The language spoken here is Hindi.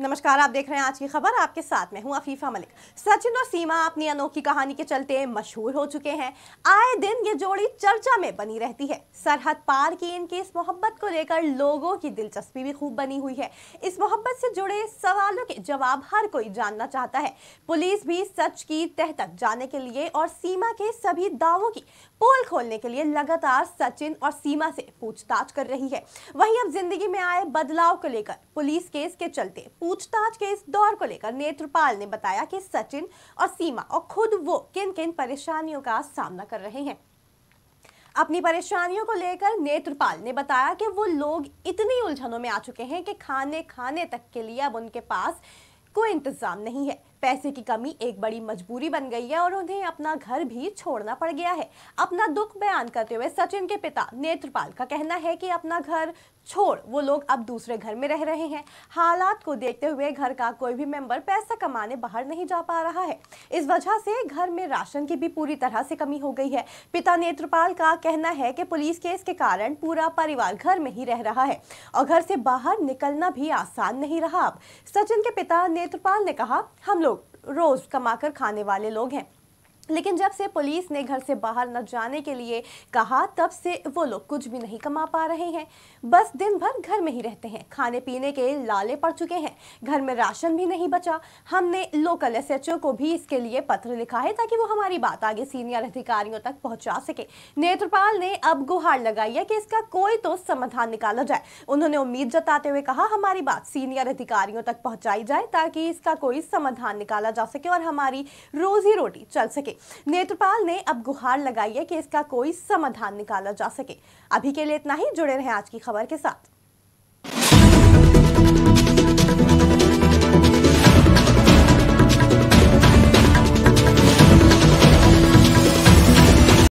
नमस्कार आप देख रहे हैं आज की खबर आपके साथ मैं हूं अफीफा मलिक सचिन और सीमा अपनी अनोखी कहानी के चलते मशहूर हो चुके हैं आए दिन ये जोड़ी चर्चा में बनी रहती है सरहद पार की इनकी इस मोहब्बत को लेकर लोगों की दिलचस्पी भी खूब बनी हुई है इस मोहब्बत से जुड़े सवालों के जवाब हर कोई जानना चाहता है पुलिस भी सच की तह तक जाने के लिए और सीमा के सभी दावों की पोल खोलने के लिए लगातार सचिन और सीमा से पूछताछ कर रही है वही अब जिंदगी में आए बदलाव को लेकर पुलिस केस के चलते पूछताछ के इस दौर को लेकर नेत्रपाल ने बताया कि सचिन और सीमा और खुद वो किन किन परेशानियों का सामना कर रहे हैं अपनी परेशानियों को लेकर नेत्रपाल ने बताया कि वो लोग इतनी उलझनों में आ चुके हैं कि खाने खाने तक के लिए अब उनके पास कोई इंतजाम नहीं है पैसे की कमी एक बड़ी मजबूरी बन गई है और उन्हें अपना घर भी छोड़ना पड़ गया है अपना दुख बयान करते हुए सचिन के पिता नेत्रपाल का कहना है कि अपना घर छोड़ वो लोग अब दूसरे घर में रह रहे हैं हालात को देखते हुए घर का कोई भी मेंबर पैसा कमाने बाहर नहीं जा पा रहा है इस वजह से घर में राशन की भी पूरी तरह से कमी हो गई है पिता नेत्रपाल का कहना है कि पुलिस केस के कारण पूरा परिवार घर में ही रह रहा है और घर से बाहर निकलना भी आसान नहीं रहा अब सचिन के पिता नेत्रपाल ने कहा हम लोग रोज कमाकर खाने वाले लोग हैं लेकिन जब से पुलिस ने घर से बाहर न जाने के लिए कहा तब से वो लोग कुछ भी नहीं कमा पा रहे हैं बस दिन भर घर में ही रहते हैं खाने पीने के लाले पड़ चुके हैं घर में राशन भी नहीं बचा हमने लोकल एसएचओ को भी इसके लिए पत्र लिखा है ताकि वो हमारी बात आगे सीनियर अधिकारियों तक पहुंचा सके नेत्रपाल ने अब गुहार लगाई है कि इसका कोई तो समाधान निकाला जाए उन्होंने उम्मीद जताते हुए कहा हमारी बात सीनियर अधिकारियों तक पहुँचाई जाए ताकि इसका कोई समाधान निकाला जा सके और हमारी रोजी रोटी चल सके सके नेत्रपाल ने अब गुहार लगाई है कि इसका कोई समाधान निकाला जा सके अभी के लिए इतना ही जुड़े रहे आज की खबर के साथ